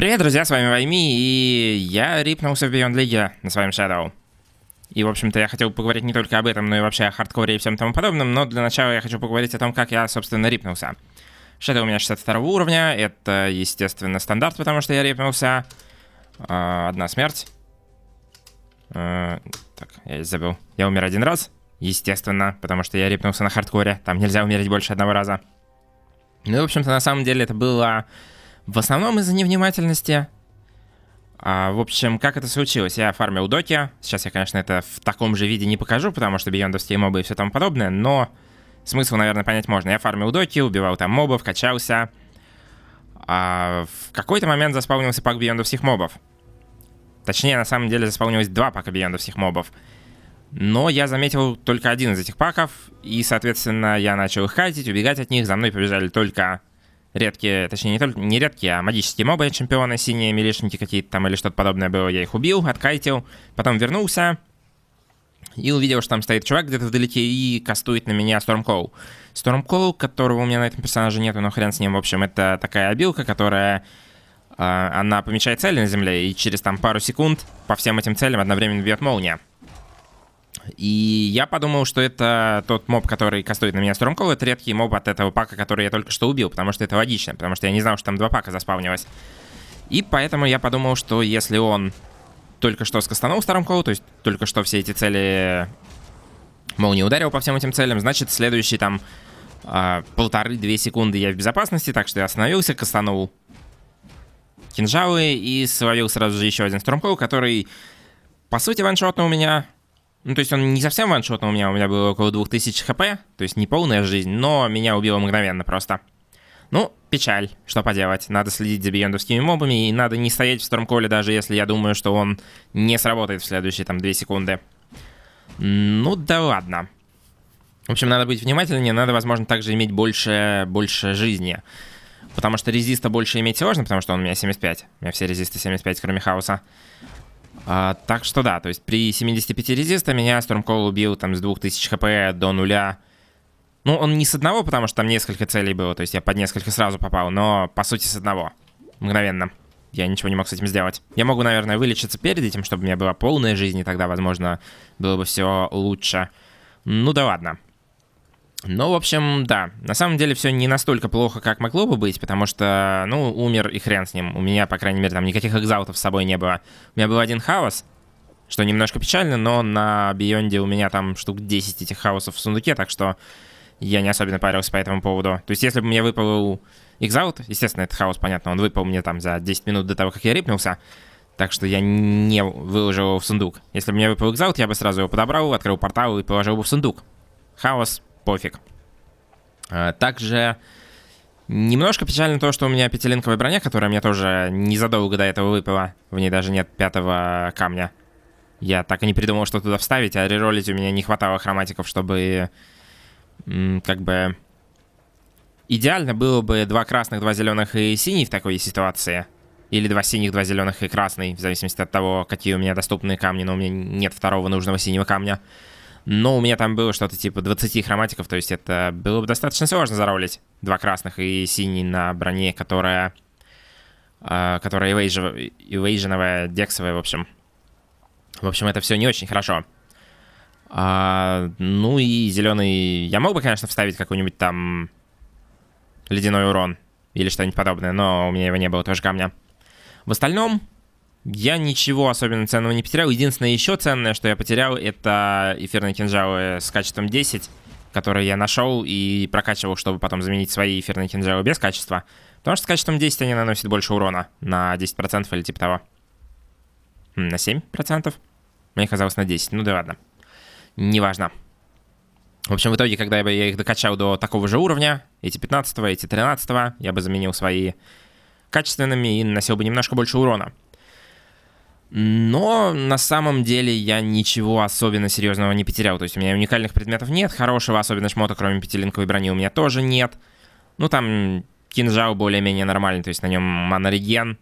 Привет, друзья, с вами Вайми, и я рипнулся в Beyond League на своем Shadow. И, в общем-то, я хотел поговорить не только об этом, но и вообще о хардкоре и всем тому подобном, но для начала я хочу поговорить о том, как я, собственно, рипнулся. Shadow у меня 62 уровня, это, естественно, стандарт, потому что я рипнулся. А, одна смерть. А, так, я забыл. Я умер один раз, естественно, потому что я рипнулся на хардкоре. Там нельзя умереть больше одного раза. Ну и, в общем-то, на самом деле это было в основном из-за невнимательности. А, в общем, как это случилось? Я фармил доки. Сейчас я, конечно, это в таком же виде не покажу, потому что бейондовские мобы и все тому подобное, но смысл, наверное, понять можно. Я фармил доки, убивал там мобов, качался. А в какой-то момент заспаунился пак бейондовских мобов. Точнее, на самом деле заспаунилось два пака бейондовских мобов. Но я заметил только один из этих паков, и, соответственно, я начал их хайтить, убегать от них. За мной побежали только редкие, точнее, не, только, не редкие, а магические мобы чемпиона, синие милишники какие-то там или что-то подобное было. Я их убил, откайтил, потом вернулся и увидел, что там стоит чувак где-то вдалеке и кастует на меня Stormclaw. Stormclaw, которого у меня на этом персонаже нет, но хрен с ним. В общем, это такая обилка, которая а, она помечает цели на земле, и через там пару секунд по всем этим целям одновременно бьет молния. И я подумал, что это тот моб, который кастует на меня Стромкол, это редкий моб от этого пака, который я только что убил, потому что это логично, потому что я не знал, что там два пака заспавнилось. И поэтому я подумал, что если он только что скастанул Стромкол, то есть только что все эти цели, мол, не ударил по всем этим целям, значит, следующие там а, полторы-две секунды я в безопасности, так что я остановился, кастанул кинжалы и словил сразу же еще один Стромкол, который, по сути, ваншотнул меня ну, то есть он не совсем ваншотно у меня, у меня было около 2000 хп, то есть не полная жизнь, но меня убило мгновенно просто. Ну, печаль, что поделать, надо следить за биендовскими мобами, и надо не стоять в Стормколе, даже если я думаю, что он не сработает в следующие, там, 2 секунды. Ну, да ладно. В общем, надо быть внимательнее, надо, возможно, также иметь больше, больше жизни. Потому что резиста больше иметь сложно, потому что он у меня 75. У меня все резисты 75, кроме хаоса. А, так что да, то есть при 75 резиста меня Стурмкол убил там с 2000 хп до нуля. Ну, он не с одного, потому что там несколько целей было, то есть я под несколько сразу попал, но по сути с одного. Мгновенно. Я ничего не мог с этим сделать. Я могу, наверное, вылечиться перед этим, чтобы у меня была полная жизнь, и тогда, возможно, было бы все лучше. Ну да ладно. Ну, в общем, да. На самом деле все не настолько плохо, как могло бы быть, потому что, ну, умер и хрен с ним. У меня, по крайней мере, там никаких экзаутов с собой не было. У меня был один хаос, что немножко печально, но на Бионде у меня там штук 10 этих хаосов в сундуке, так что я не особенно парился по этому поводу. То есть, если бы мне выпал экзаут, естественно, этот хаос, понятно, он выпал мне там за 10 минут до того, как я рипнулся, так что я не выложил его в сундук. Если бы мне выпал экзаут, я бы сразу его подобрал, открыл портал и положил бы в сундук. Хаос пофиг. А, также немножко печально то, что у меня пятилинковая броня, которая мне тоже незадолго до этого выпала. В ней даже нет пятого камня. Я так и не придумал, что туда вставить, а реролить у меня не хватало хроматиков, чтобы как бы... Идеально было бы два красных, два зеленых и синий в такой ситуации. Или два синих, два зеленых и красный, в зависимости от того, какие у меня доступные камни, но у меня нет второго нужного синего камня. Но у меня там было что-то типа 20 хроматиков, то есть это было бы достаточно сложно заролить. Два красных и синий на броне, которая... А, которая эвейженовая, дексовая, в общем. В общем, это все не очень хорошо. А, ну и зеленый... Я мог бы, конечно, вставить какой-нибудь там ледяной урон или что-нибудь подобное, но у меня его не было, тоже камня. В остальном, я ничего особенно ценного не потерял. Единственное еще ценное, что я потерял, это эфирные кинжалы с качеством 10, которые я нашел и прокачивал, чтобы потом заменить свои эфирные кинжалы без качества. Потому что с качеством 10 они наносят больше урона на 10% или типа того. На 7%? Мне казалось на 10. Ну да ладно. Неважно. В общем, в итоге, когда я бы я их докачал до такого же уровня, эти 15 эти 13 я бы заменил свои качественными и наносил бы немножко больше урона. Но на самом деле я ничего особенно серьезного не потерял. То есть у меня уникальных предметов нет, хорошего особенно шмота, кроме пятилинковой брони, у меня тоже нет. Ну там кинжал более-менее нормальный, то есть на нем манореген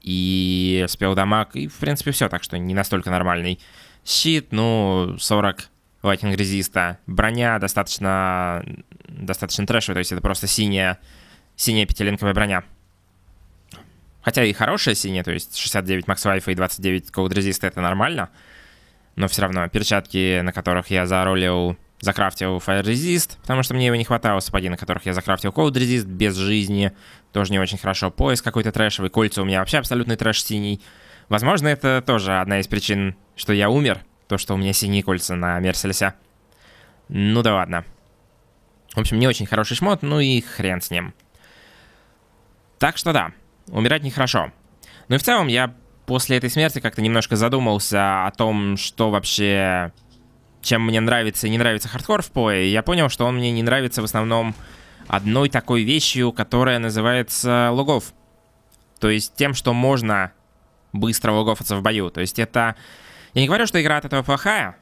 и спелдамаг, и в принципе все, так что не настолько нормальный. Щит, ну, 40 лайтинг резиста. Броня достаточно, достаточно трэшевая, то есть это просто синяя, синяя пятилинковая броня. Хотя и хорошая синяя, то есть 69 Max wi и 29 Cold Resist — это нормально. Но все равно перчатки, на которых я заролил, закрафтил Fire Resist, потому что мне его не хватало. Сапоги, на которых я закрафтил Cold Resist, без жизни, тоже не очень хорошо. Пояс какой-то трэшевый, кольца у меня вообще абсолютный трэш синий. Возможно, это тоже одна из причин, что я умер, то, что у меня синие кольца на Мерселесе. Ну да ладно. В общем, не очень хороший шмот, ну и хрен с ним. Так что да, умирать нехорошо. Ну и в целом я после этой смерти как-то немножко задумался о том, что вообще... Чем мне нравится и не нравится хардкор в PoE, я понял, что он мне не нравится в основном одной такой вещью, которая называется лугов. То есть тем, что можно быстро логофаться в бою. То есть это... Я не говорю, что игра от этого плохая,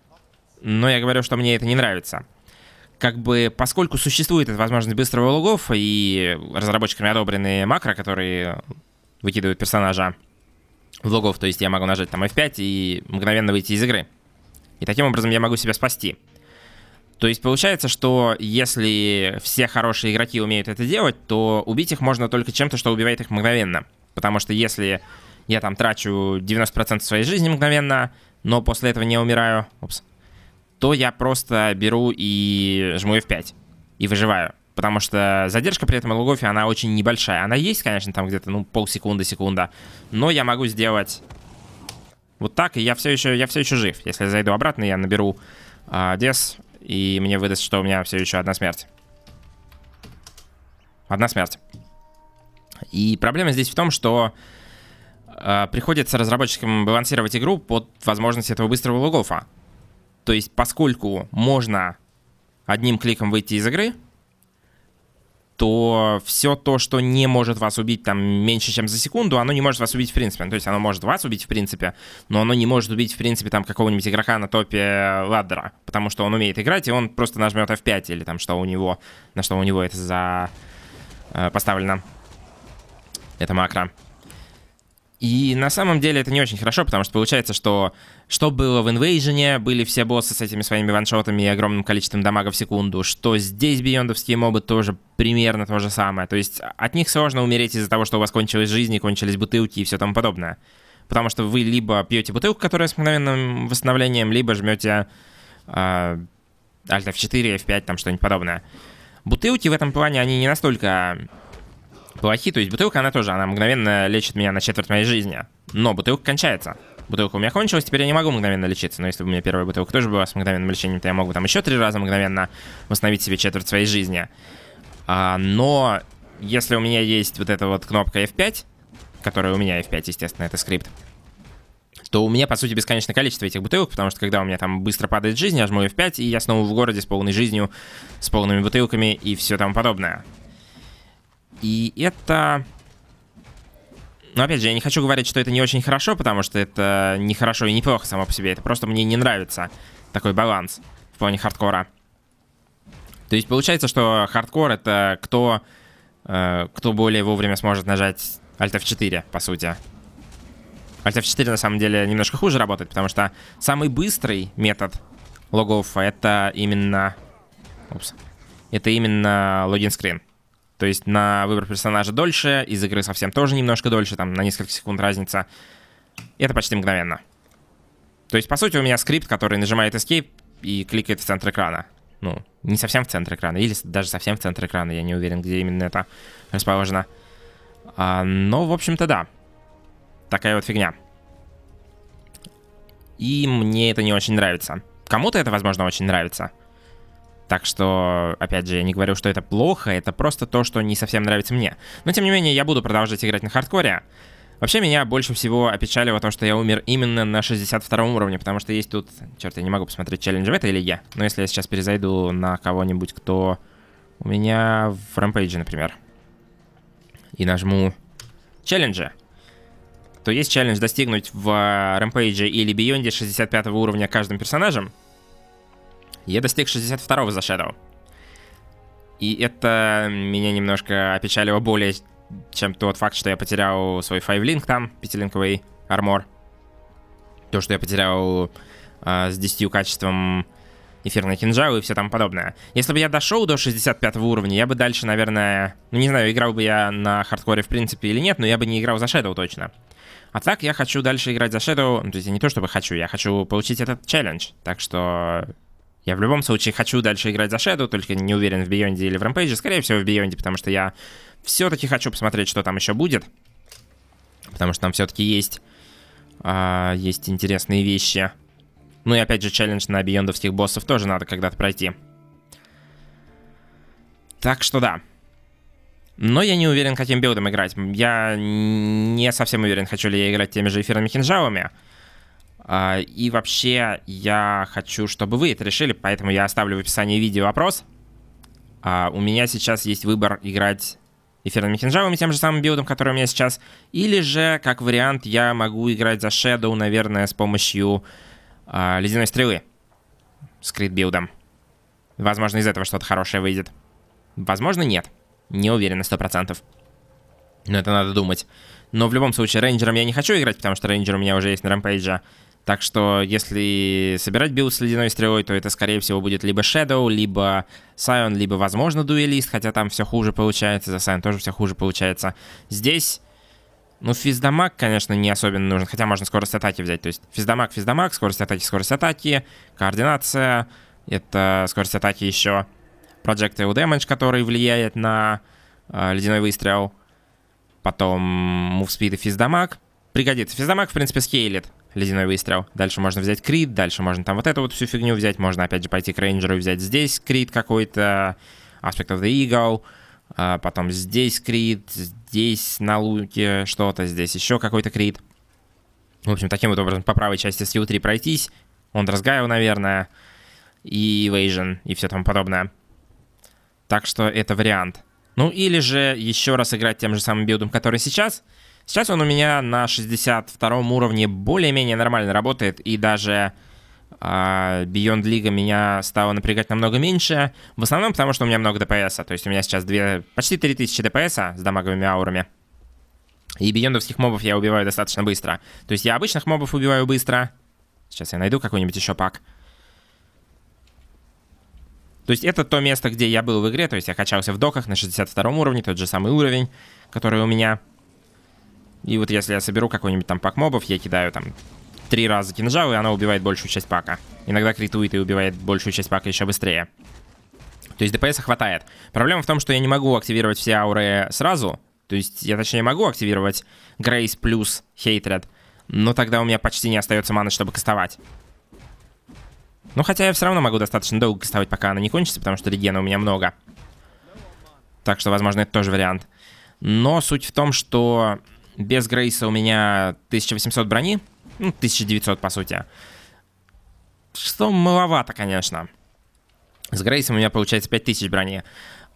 но я говорю, что мне это не нравится как бы, поскольку существует эта возможность быстрого логов и разработчиками одобренные макро, которые выкидывают персонажа в логов, то есть я могу нажать там F5 и мгновенно выйти из игры. И таким образом я могу себя спасти. То есть получается, что если все хорошие игроки умеют это делать, то убить их можно только чем-то, что убивает их мгновенно. Потому что если я там трачу 90% своей жизни мгновенно, но после этого не умираю... Упс, то я просто беру и жму F5 и выживаю. Потому что задержка при этом на лугофе, она очень небольшая. Она есть, конечно, там где-то, ну, полсекунды, секунда. Но я могу сделать вот так, и я все еще, я все еще жив. Если я зайду обратно, я наберу э, а, дес, и мне выдаст, что у меня все еще одна смерть. Одна смерть. И проблема здесь в том, что э, приходится разработчикам балансировать игру под возможность этого быстрого лугофа. То есть, поскольку можно одним кликом выйти из игры, то все то, что не может вас убить там меньше, чем за секунду, оно не может вас убить в принципе. То есть оно может вас убить в принципе, но оно не может убить в принципе там какого-нибудь игрока на топе ладдера, потому что он умеет играть, и он просто нажмет F5 или там что у него, на что у него это за э, поставлено. Это макро. И на самом деле это не очень хорошо, потому что получается, что что было в Invasion, были все боссы с этими своими ваншотами и огромным количеством дамага в секунду, что здесь биондовские мобы тоже примерно то же самое. То есть от них сложно умереть из-за того, что у вас кончилась жизнь и кончились бутылки и все тому подобное. Потому что вы либо пьете бутылку, которая с мгновенным восстановлением, либо жмете э, а, Alt F4, F5, там что-нибудь подобное. Бутылки в этом плане, они не настолько плохие, То есть бутылка, она тоже, она мгновенно лечит меня на четверть моей жизни. Но бутылка кончается. Бутылка у меня кончилась, теперь я не могу мгновенно лечиться. Но если бы у меня первая бутылка тоже была с мгновенным лечением, то я мог бы там еще три раза мгновенно восстановить себе четверть своей жизни. А, но если у меня есть вот эта вот кнопка F5, которая у меня F5, естественно, это скрипт, то у меня, по сути, бесконечное количество этих бутылок, потому что когда у меня там быстро падает жизнь, я жму F5, и я снова в городе с полной жизнью, с полными бутылками и все тому подобное. И это... Но ну, опять же, я не хочу говорить, что это не очень хорошо, потому что это не хорошо и не плохо само по себе. Это просто мне не нравится такой баланс в плане хардкора. То есть получается, что хардкор это кто, э, кто более вовремя сможет нажать Alt F4, по сути. Alt F4 на самом деле немножко хуже работает, потому что самый быстрый метод логов это именно... Упс. Это именно логин скрин. То есть на выбор персонажа дольше, из игры совсем тоже немножко дольше, там на несколько секунд разница. И это почти мгновенно. То есть, по сути, у меня скрипт, который нажимает Escape и кликает в центр экрана. Ну, не совсем в центр экрана, или даже совсем в центр экрана, я не уверен, где именно это расположено. А, но, в общем-то, да. Такая вот фигня. И мне это не очень нравится. Кому-то это, возможно, очень нравится. Так что, опять же, я не говорю, что это плохо, это просто то, что не совсем нравится мне. Но, тем не менее, я буду продолжать играть на хардкоре. Вообще, меня больше всего опечалило то, что я умер именно на 62 уровне, потому что есть тут... Черт, я не могу посмотреть, челлендж в этой или я. Но если я сейчас перезайду на кого-нибудь, кто у меня в рампейдже, например, и нажму челленджи, то есть челлендж достигнуть в рампейдже или бионде 65 уровня каждым персонажем, я достиг 62-го за Shadow. И это меня немножко опечалило более, чем тот факт, что я потерял свой 5-линк там, 5-линковый армор. То, что я потерял э, с 10 качеством эфирные кинжалы и все там подобное. Если бы я дошел до 65 уровня, я бы дальше, наверное... Ну, не знаю, играл бы я на хардкоре в принципе или нет, но я бы не играл за Shadow точно. А так я хочу дальше играть за Shadow. Ну, то есть не то чтобы хочу, я хочу получить этот челлендж. Так что я в любом случае хочу дальше играть за Shadow, только не уверен в Бионде или в Рампейже. Скорее всего, в Бионде, потому что я все-таки хочу посмотреть, что там еще будет. Потому что там все-таки есть, а, есть интересные вещи. Ну и опять же, челлендж на биондовских боссов тоже надо когда-то пройти. Так что да. Но я не уверен, каким билдом играть. Я не совсем уверен, хочу ли я играть теми же эфирными кинжалами. А, и вообще я хочу, чтобы вы это решили, поэтому я оставлю в описании видео вопрос. А, у меня сейчас есть выбор играть эфирными кинжалами, тем же самым билдом, который у меня сейчас, или же, как вариант, я могу играть за Shadow, наверное, с помощью а, ледяной стрелы с билдом Возможно, из этого что-то хорошее выйдет. Возможно, нет. Не уверен на 100%. Но это надо думать. Но в любом случае, рейнджером я не хочу играть, потому что рейнджер у меня уже есть на рампейдже. Так что если собирать билд с ледяной стрелой, то это, скорее всего, будет либо Shadow, либо Сайон, либо, возможно, дуэлист, хотя там все хуже получается, за Сайон тоже все хуже получается. Здесь, ну, физдамаг, конечно, не особенно нужен, хотя можно скорость атаки взять. То есть физдамаг, физдамаг, скорость атаки, скорость атаки, координация, это скорость атаки еще, projectile damage, который влияет на э, ледяной выстрел, потом move speed и физдамаг. Пригодится. Физдамаг, в принципе, скейлит ледяной выстрел. Дальше можно взять крит, дальше можно там вот эту вот всю фигню взять, можно опять же пойти к рейнджеру и взять здесь крит какой-то, Aspect of the Eagle, а потом здесь крит, здесь на луке что-то, здесь еще какой-то крит. В общем, таким вот образом по правой части с U3 пройтись, он Дрозгаев, наверное, и Evasion, и все тому подобное. Так что это вариант. Ну или же еще раз играть тем же самым билдом, который сейчас — Сейчас он у меня на 62 уровне более-менее нормально работает, и даже э, Beyond League меня стало напрягать намного меньше. В основном потому, что у меня много ДПС, то есть у меня сейчас 2, почти 3000 ДПС -а с дамаговыми аурами. И биондовских мобов я убиваю достаточно быстро. То есть я обычных мобов убиваю быстро. Сейчас я найду какой-нибудь еще пак. То есть это то место, где я был в игре, то есть я качался в доках на 62 уровне, тот же самый уровень, который у меня. И вот если я соберу какой-нибудь там пак мобов, я кидаю там три раза кинжал, и она убивает большую часть пака. Иногда критует и убивает большую часть пака еще быстрее. То есть ДПС хватает. Проблема в том, что я не могу активировать все ауры сразу. То есть я точнее могу активировать Грейс плюс Хейтред, но тогда у меня почти не остается маны, чтобы кастовать. Ну хотя я все равно могу достаточно долго кастовать, пока она не кончится, потому что регена у меня много. Так что, возможно, это тоже вариант. Но суть в том, что без Грейса у меня 1800 брони. Ну, 1900, по сути. Что маловато, конечно. С Грейсом у меня получается 5000 брони.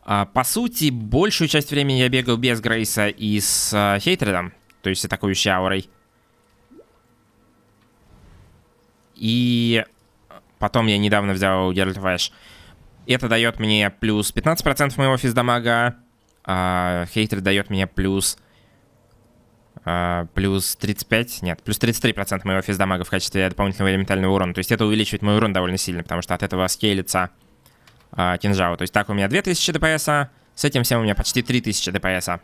А, по сути, большую часть времени я бегал без Грейса и с а, Хейтредом, то есть атакующей аурой. И потом я недавно взял Геральт Вэш. Это дает мне плюс 15% моего физдамага, а Хейтред дает мне плюс а, плюс 35, нет, плюс 33% моего физдамага в качестве дополнительного элементального урона. То есть это увеличивает мой урон довольно сильно, потому что от этого скейлится э, кинжал. То есть так у меня 2000 ДПС, а с этим всем у меня почти 3000 ДПС. А,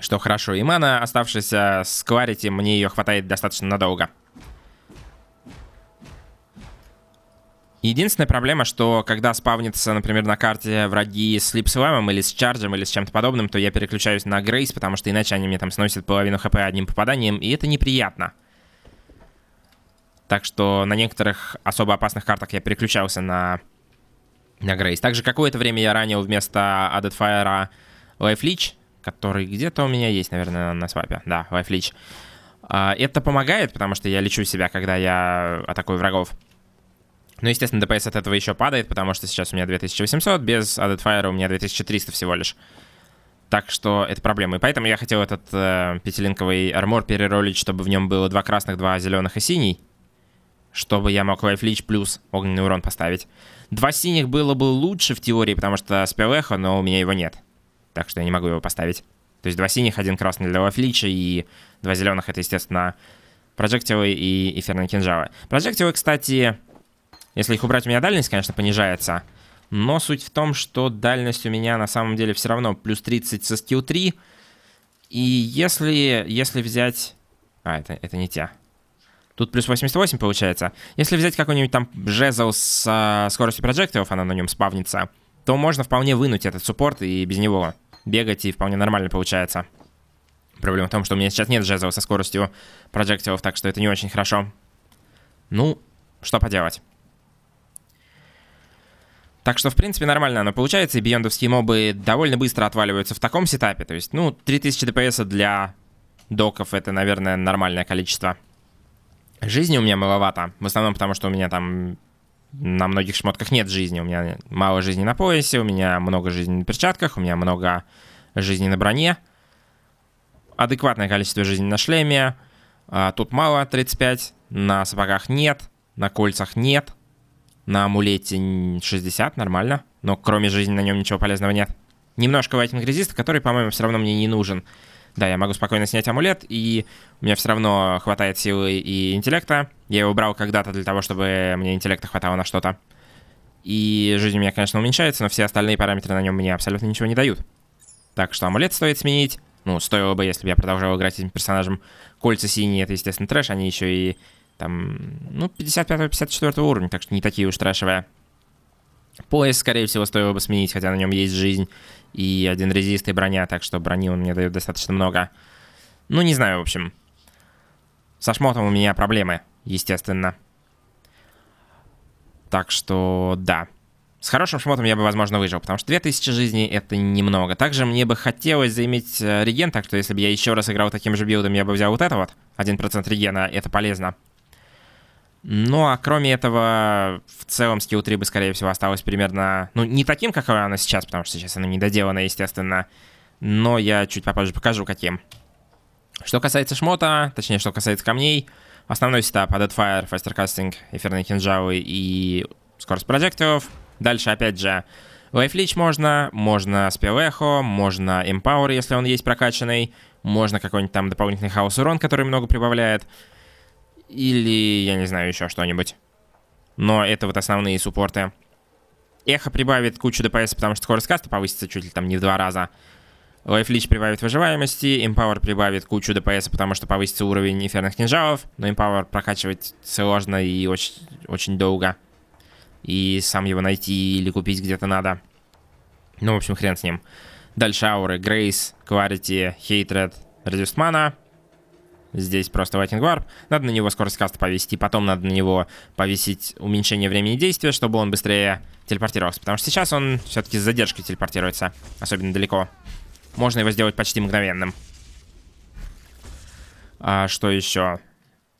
что хорошо. И мана, оставшаяся с Кларити, мне ее хватает достаточно надолго. Единственная проблема, что когда спавнится, например, на карте враги с липсвэмом или с чарджем или с чем-то подобным, то я переключаюсь на Грейс, потому что иначе они мне там сносят половину хп одним попаданием, и это неприятно. Так что на некоторых особо опасных картах я переключался на, на Грейс. Также какое-то время я ранил вместо Адетфайра Лайфлич, который где-то у меня есть, наверное, на свапе. Да, Лайфлич. Это помогает, потому что я лечу себя, когда я атакую врагов. Ну, естественно, DPS от этого еще падает, потому что сейчас у меня 2800, без Added Fire у меня 2300 всего лишь. Так что это проблема. И поэтому я хотел этот э, пятилинковый армор переролить, чтобы в нем было два красных, два зеленых и синий. Чтобы я мог лайфлич плюс огненный урон поставить. Два синих было бы лучше в теории, потому что спел эхо, но у меня его нет. Так что я не могу его поставить. То есть два синих, один красный для лайфлича и два зеленых это, естественно, прожектилы и эфирные кинжалы. Прожектилы, кстати, если их убрать, у меня дальность, конечно, понижается. Но суть в том, что дальность у меня на самом деле все равно плюс 30 со скилл 3. И если, если взять... А, это, это не те. Тут плюс 88 получается. Если взять какой-нибудь там жезл с а, скоростью проджекторов, она на нем спавнится, то можно вполне вынуть этот суппорт и без него бегать, и вполне нормально получается. Проблема в том, что у меня сейчас нет жезла со скоростью проджекторов, так что это не очень хорошо. Ну, что поделать. Так что, в принципе, нормально оно получается, и биендовские мобы довольно быстро отваливаются в таком сетапе. То есть, ну, 3000 ДПС для доков — это, наверное, нормальное количество. Жизни у меня маловато, в основном потому, что у меня там на многих шмотках нет жизни. У меня мало жизни на поясе, у меня много жизни на перчатках, у меня много жизни на броне. Адекватное количество жизни на шлеме. А, тут мало, 35. На сапогах нет, на кольцах нет. На амулете 60, нормально. Но кроме жизни на нем ничего полезного нет. Немножко вайтинг резиста, который, по-моему, все равно мне не нужен. Да, я могу спокойно снять амулет, и у меня все равно хватает силы и интеллекта. Я его брал когда-то для того, чтобы мне интеллекта хватало на что-то. И жизнь у меня, конечно, уменьшается, но все остальные параметры на нем мне абсолютно ничего не дают. Так что амулет стоит сменить. Ну, стоило бы, если бы я продолжал играть этим персонажем. Кольца синие, это, естественно, трэш, они еще и там, ну, 55-54 уровня, так что не такие уж трэшевые. Поезд скорее всего, стоило бы сменить, хотя на нем есть жизнь и один резист и броня, так что брони он мне дает достаточно много. Ну, не знаю, в общем. Со шмотом у меня проблемы, естественно. Так что, да. С хорошим шмотом я бы, возможно, выжил, потому что 2000 жизней — это немного. также мне бы хотелось заиметь э, реген, так что если бы я еще раз играл таким же билдом, я бы взял вот это вот. 1% регена — это полезно. Ну, а кроме этого, в целом Skill 3 бы, скорее всего, осталось примерно... Ну, не таким, как она сейчас, потому что сейчас она недоделана, естественно. Но я чуть попозже покажу, каким. Что касается шмота, точнее, что касается камней, основной сетап — Deadfire, Faster Casting, Эфирные кинжалы и скорость прожекторов. Дальше, опять же, Лайфлич можно, можно Спелехо, можно Empower, если он есть прокачанный, можно какой-нибудь там дополнительный хаос урон, который много прибавляет. Или, я не знаю, еще что-нибудь. Но это вот основные суппорты. Эхо прибавит кучу ДПС, потому что скорость каста повысится чуть ли там не в два раза. Лайфлич прибавит выживаемости, Empower прибавит кучу ДПС, потому что повысится уровень эфирных кинжалов, но Empower прокачивать сложно и очень, очень долго. И сам его найти или купить где-то надо. Ну, в общем, хрен с ним. Дальше ауры. Грейс, Кварити, Хейтред, Reduced Mana — Здесь просто Waiting Warp. Надо на него скорость каста повесить, и потом надо на него повесить уменьшение времени действия, чтобы он быстрее телепортировался. Потому что сейчас он все-таки с задержкой телепортируется, особенно далеко. Можно его сделать почти мгновенным. А, что еще?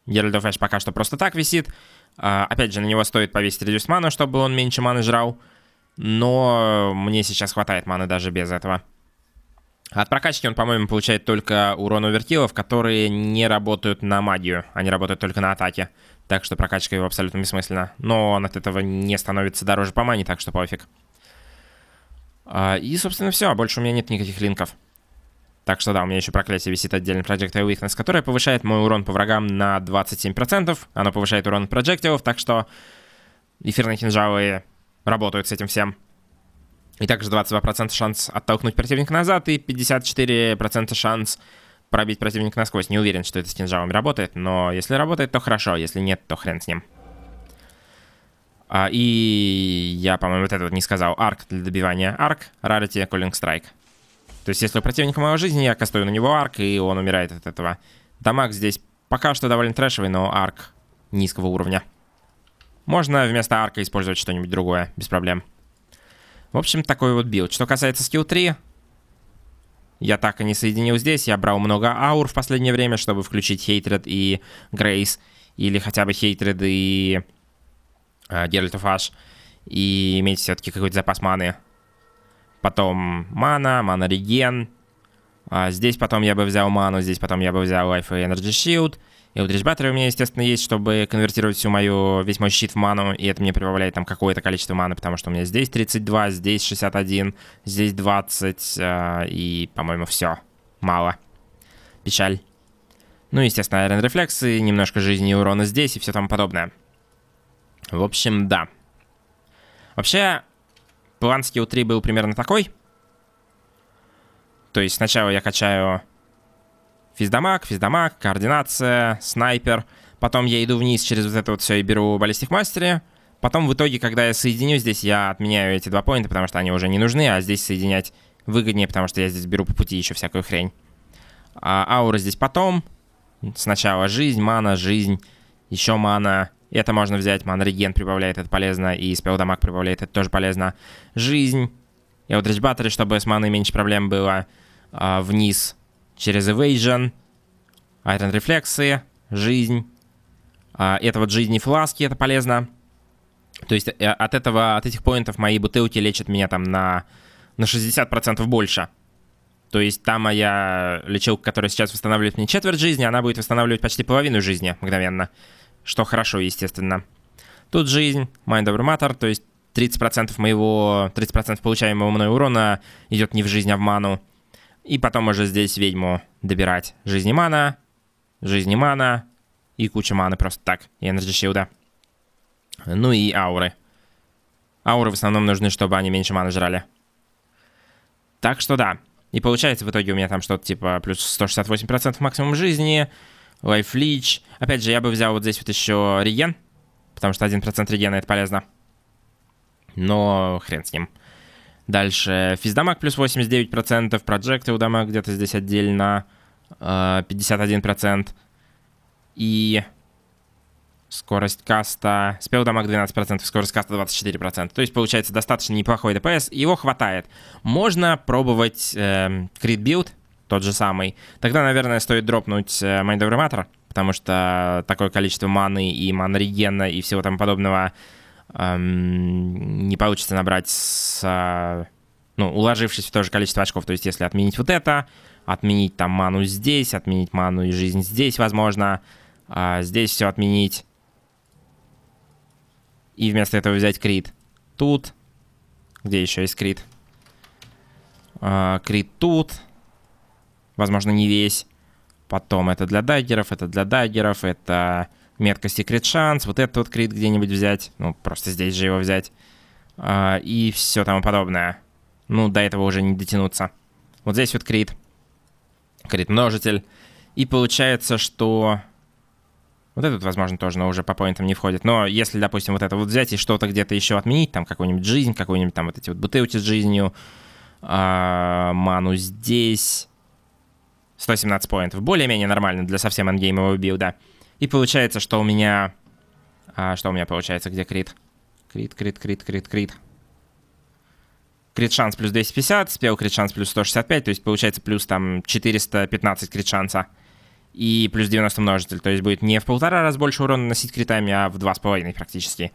Геральд оф Эш пока что просто так висит. А, опять же, на него стоит повесить редюс ману, чтобы он меньше маны жрал. Но мне сейчас хватает маны даже без этого. От прокачки он, по-моему, получает только урон увертилов, которые не работают на магию. Они работают только на атаке. Так что прокачка его абсолютно бессмысленна. Но он от этого не становится дороже по мане, так что пофиг. А, и, собственно, все. Больше у меня нет никаких линков. Так что да, у меня еще проклятие висит отдельно Projectile Weakness, которое повышает мой урон по врагам на 27%. Оно повышает урон Projectiles, так что эфирные кинжалы работают с этим всем. И также 22% шанс оттолкнуть противника назад и 54% шанс пробить противника насквозь. Не уверен, что это с кинжалами работает, но если работает, то хорошо, а если нет, то хрен с ним. А, и я, по-моему, вот этого не сказал. Арк для добивания. Арк, рарити, коллинг страйк. То есть, если у противника моего жизни, я кастую на него арк, и он умирает от этого. Дамаг здесь пока что довольно трэшевый, но арк низкого уровня. Можно вместо арка использовать что-нибудь другое, без проблем. В общем, такой вот билд. Что касается скилл 3, я так и не соединил здесь. Я брал много аур в последнее время, чтобы включить Хейтред и Грейс. Или хотя бы Хейтред и Геральт оф Аш. И иметь все-таки какой-то запас маны. Потом мана, мана-реген. А здесь потом я бы взял ману, здесь потом я бы взял Life и Energy Shield. И вот удрежбаттеры у меня, естественно, есть, чтобы конвертировать всю мою, весь мой щит в ману, и это мне прибавляет там какое-то количество маны, потому что у меня здесь 32, здесь 61, здесь 20, э, и, по-моему, все. Мало. Печаль. Ну, естественно, Iron и немножко жизни и урона здесь и все тому подобное. В общем, да. Вообще, план скилл 3 был примерно такой. То есть сначала я качаю физдамаг, физдамаг, координация, снайпер. Потом я иду вниз через вот это вот все и беру баллистик мастере. Потом в итоге, когда я соединю здесь, я отменяю эти два поинта, потому что они уже не нужны, а здесь соединять выгоднее, потому что я здесь беру по пути еще всякую хрень. А аура здесь потом. Сначала жизнь, мана, жизнь, еще мана. Это можно взять, мана реген прибавляет, это полезно, и спелдамаг прибавляет, это тоже полезно. Жизнь, я вот батаре чтобы с маной меньше проблем было. А, вниз через Evasion, Iron рефлексы, жизнь. А, это вот жизни фласки, это полезно. То есть э, от этого, от этих поинтов мои бутылки лечат меня там на, на 60% больше. То есть та моя лечилка, которая сейчас восстанавливает мне четверть жизни, она будет восстанавливать почти половину жизни мгновенно. Что хорошо, естественно. Тут жизнь, Mind Over Matter, то есть 30% моего, 30% получаемого мной урона идет не в жизнь, а в ману. И потом уже здесь ведьму добирать. Жизни мана, жизни мана и куча маны просто так. И энерджи шилда. Ну и ауры. Ауры в основном нужны, чтобы они меньше маны жрали. Так что да. И получается в итоге у меня там что-то типа плюс 168% максимум жизни, лайфлич. Опять же, я бы взял вот здесь вот еще реген, потому что 1% регена это полезно. Но хрен с ним. Дальше физдамаг плюс 89%, проджекты у дамаг где-то здесь отдельно 51%. Э, и скорость каста, спел дамаг 12%, скорость каста 24%. То есть получается достаточно неплохой ДПС, его хватает. Можно пробовать э, крит билд, тот же самый. Тогда, наверное, стоит дропнуть э, Майндоврематор, потому что такое количество маны и ман регена и всего там подобного эм, не получится набрать с... Э, ну, уложившись в то же количество очков. То есть, если отменить вот это, отменить там ману здесь, отменить ману и жизнь здесь, возможно, э, здесь все отменить. И вместо этого взять крит тут. Где еще есть крит? Э, крит тут. Возможно, не весь. Потом это для даггеров, это для даггеров, это метка секрет шанс, вот этот вот крит где-нибудь взять, ну, просто здесь же его взять, э, и все тому подобное. Ну, до этого уже не дотянуться. Вот здесь вот крит, крит-множитель, и получается, что... Вот этот, возможно, тоже, но уже по поинтам не входит. Но если, допустим, вот это вот взять и что-то где-то еще отменить, там какую-нибудь жизнь, какую-нибудь там вот эти вот бутылки с жизнью, а, ману здесь, 117 поинтов. Более-менее нормально для совсем ангеймового билда. И получается, что у меня... А, что у меня получается? Где крит? Крит, крит, крит, крит, крит. Крит шанс плюс 250, спел крит шанс плюс 165, то есть получается плюс там 415 крит шанса. И плюс 90 множитель, то есть будет не в полтора раз больше урона наносить критами, а в два с половиной практически.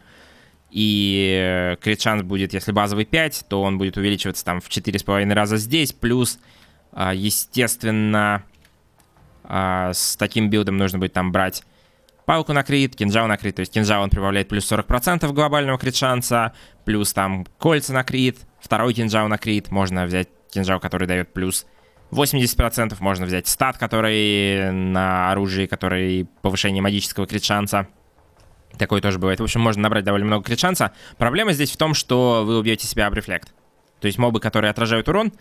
И э, крит шанс будет, если базовый 5, то он будет увеличиваться там в 4,5 раза здесь, плюс, а, естественно, а, с таким билдом нужно будет там брать палку на крит, кинжал на крит, то есть кинжал он прибавляет плюс 40% глобального крит шанса, плюс там кольца на крит, второй кинжал на крит, можно взять кинжал, который дает плюс 80%, можно взять стат, который на оружии, который повышение магического крит шанса. Такое тоже бывает. В общем, можно набрать довольно много крит шанса. Проблема здесь в том, что вы убьете себя об рефлект. То есть мобы, которые отражают урон,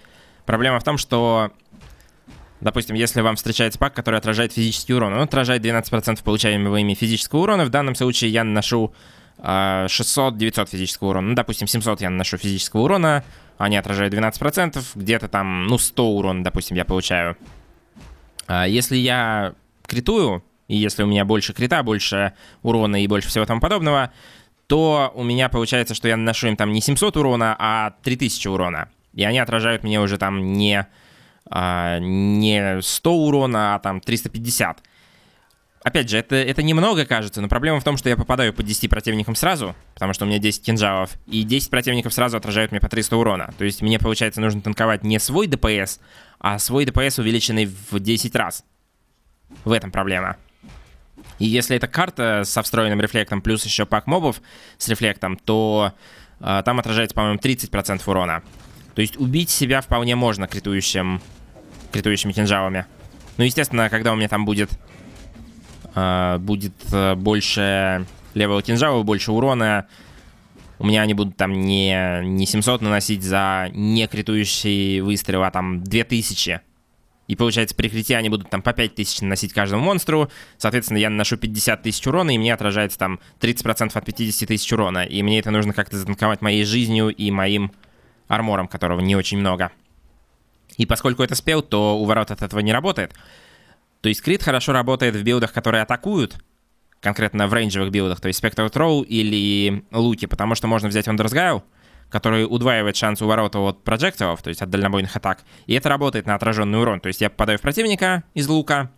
проблема в том, что Допустим, если вам встречается пак, который отражает физический урон, он отражает 12% получаемого ими физического урона. В данном случае я наношу 600-900 а, физического урона. Ну, допустим, 700 я наношу физического урона, они отражают 12%, где-то там, ну, 100 урона, допустим, я получаю. А, если я критую, и если у меня больше крита, больше урона и больше всего тому подобного, то у меня получается, что я наношу им там не 700 урона, а 3000 урона. И они отражают мне уже там не а, не 100 урона, а там 350. Опять же, это, это немного кажется, но проблема в том, что я попадаю по 10 противникам сразу, потому что у меня 10 кинжалов, и 10 противников сразу отражают мне по 300 урона. То есть мне, получается, нужно танковать не свой ДПС, а свой ДПС увеличенный в 10 раз. В этом проблема. И если это карта со встроенным рефлектом, плюс еще пак мобов с рефлектом, то э, там отражается, по-моему, 30% урона. То есть убить себя вполне можно критующим, критующими кинжалами. Ну, естественно, когда у меня там будет, э, будет э, больше левого кинжала, больше урона, у меня они будут там не, не 700 наносить за не критующий выстрел, а там 2000. И получается, при крите они будут там по 5000 наносить каждому монстру. Соответственно, я наношу 50 тысяч урона, и мне отражается там 30% от 50 тысяч урона. И мне это нужно как-то затанковать моей жизнью и моим армором которого не очень много. И поскольку это спел, то уворот от этого не работает. То есть крит хорошо работает в билдах, которые атакуют, конкретно в рейнджевых билдах, то есть Spectre Troll или Луки, потому что можно взять Undersguile, который удваивает шанс уворота от проджектилов, то есть от дальнобойных атак, и это работает на отраженный урон. То есть я попадаю в противника из лука,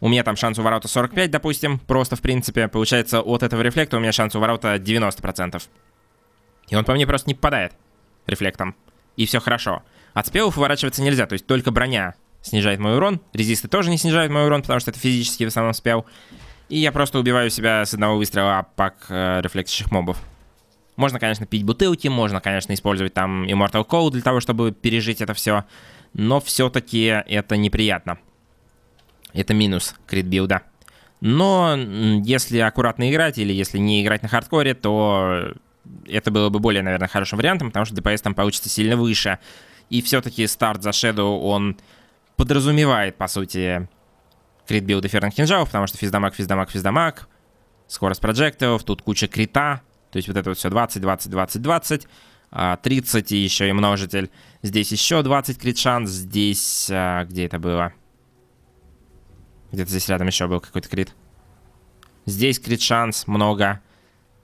у меня там шанс уворота 45, допустим, просто в принципе. Получается, от этого рефлекта у меня шанс уворота 90%. И он по мне просто не попадает рефлектом. И все хорошо. От спелов уворачиваться нельзя, то есть только броня снижает мой урон. Резисты тоже не снижают мой урон, потому что это физически в основном спел. И я просто убиваю себя с одного выстрела а пак э, рефлексящих мобов. Можно, конечно, пить бутылки, можно, конечно, использовать там Immortal call для того, чтобы пережить это все. Но все-таки это неприятно. Это минус крит билда. Но если аккуратно играть или если не играть на хардкоре, то это было бы более, наверное, хорошим вариантом, потому что ДПС там получится сильно выше. И все-таки старт за Shadow, он подразумевает, по сути, крит-билды Фернхенжау, потому что физдамаг, физдамаг, физдамаг, скорость проджектов, тут куча крита, то есть вот это вот все 20, 20, 20, 20, 30 и еще и множитель. Здесь еще 20 крит шанс, здесь... А, где это было? Где-то здесь рядом еще был какой-то крит. Здесь крит шанс много.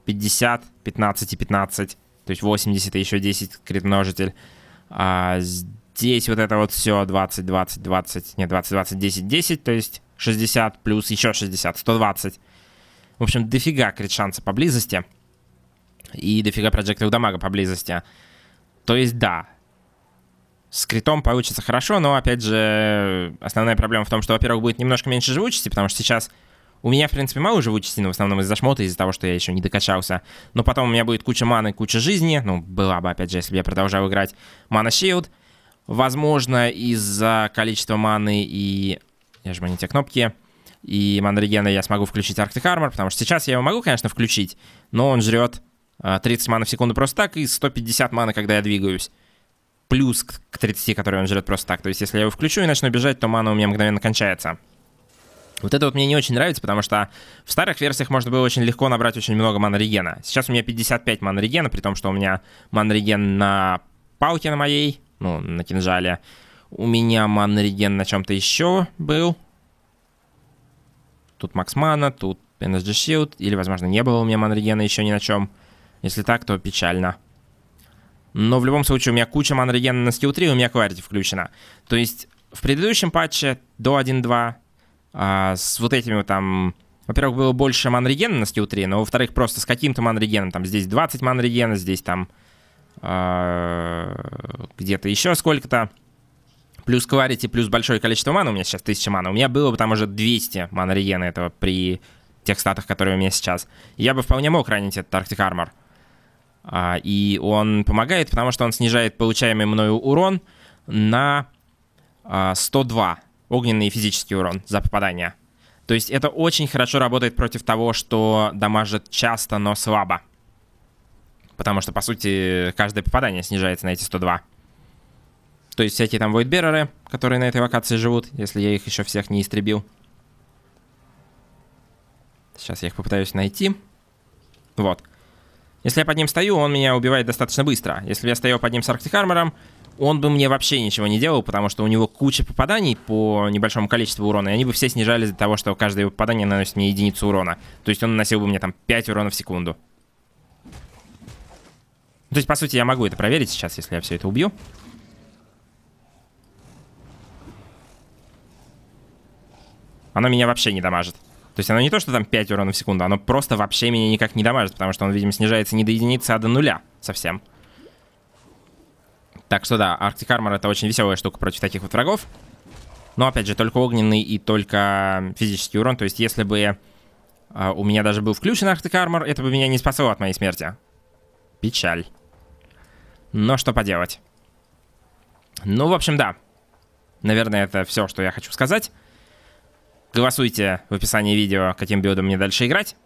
50, 15 и 15. То есть 80 и еще 10 крит множитель. А здесь вот это вот все 20, 20, 20, нет, 20, 20, 10, 10, то есть 60 плюс еще 60, 120. В общем, дофига крит шанса поблизости. И дофига проектов дамага поблизости. То есть да, с критом получится хорошо, но, опять же, основная проблема в том, что, во-первых, будет немножко меньше живучести, потому что сейчас у меня, в принципе, мало уже частины, в основном из-за шмота, из-за того, что я еще не докачался. Но потом у меня будет куча маны, куча жизни. Ну, была бы, опять же, если бы я продолжал играть мана Shield. Возможно, из-за количества маны и... Я жму не те кнопки. И манрегена я смогу включить Arctic Armor, потому что сейчас я его могу, конечно, включить, но он жрет 30 а, маны в секунду просто так и 150 маны, когда я двигаюсь. Плюс к 30, которые он жрет просто так. То есть, если я его включу и начну бежать, то мана у меня мгновенно кончается. Вот это вот мне не очень нравится, потому что в старых версиях можно было очень легко набрать очень много манорегена. Сейчас у меня 55 манорегена, при том, что у меня манореген на палке на моей, ну, на кинжале. У меня манореген на чем-то еще был. Тут максмана, тут Energy Shield, или, возможно, не было у меня манорегена еще ни на чем. Если так, то печально. Но в любом случае у меня куча манорегена на скилл 3, у меня кварити включена. То есть в предыдущем патче до 1.2 а, с вот этими там... Во-первых, было больше манрегена на скилл 3, но во-вторых, просто с каким-то манрегеном. Там здесь 20 манрегена, здесь там а, где-то еще сколько-то. Плюс кварити, плюс большое количество мана. У меня сейчас 1000 мана. У меня было бы там уже 200 манрегена этого при тех статах, которые у меня сейчас. Я бы вполне мог ранить этот Arctic Armor. А, и он помогает, потому что он снижает получаемый мною урон на а, 102 огненный и физический урон за попадание. То есть это очень хорошо работает против того, что дамажит часто, но слабо. Потому что, по сути, каждое попадание снижается на эти 102. То есть всякие там войдбереры, которые на этой локации живут, если я их еще всех не истребил. Сейчас я их попытаюсь найти. Вот. Если я под ним стою, он меня убивает достаточно быстро. Если я стою под ним с Арктик он бы мне вообще ничего не делал, потому что у него куча попаданий по небольшому количеству урона, и они бы все снижались из-за того, что каждое попадание наносит мне единицу урона. То есть он наносил бы мне там 5 урона в секунду. То есть, по сути, я могу это проверить сейчас, если я все это убью. Оно меня вообще не дамажит. То есть оно не то, что там 5 урона в секунду, оно просто вообще меня никак не дамажит, потому что он, видимо, снижается не до единицы, а до нуля совсем. Так что да, Arctic Armor это очень веселая штука против таких вот врагов. Но опять же, только огненный и только физический урон. То есть если бы э, у меня даже был включен Arctic Armor, это бы меня не спасло от моей смерти. Печаль. Но что поделать. Ну, в общем, да. Наверное, это все, что я хочу сказать. Голосуйте в описании видео, каким биодом мне дальше играть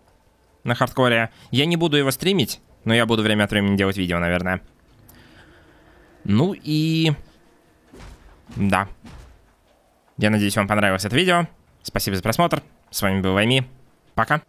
на хардкоре. Я не буду его стримить, но я буду время от времени делать видео, наверное. Ну и... Да. Я надеюсь, вам понравилось это видео. Спасибо за просмотр. С вами был Вайми. Пока.